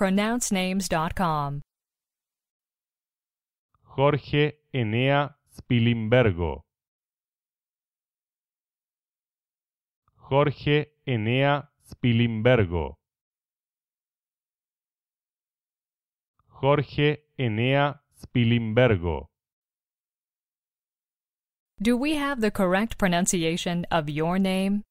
pronouncenames.com. Jorge Enea Spilimbergo. Jorge Enea Spilimbergo. Jorge Enea Spilimbergo. Do we have the correct pronunciation of your name?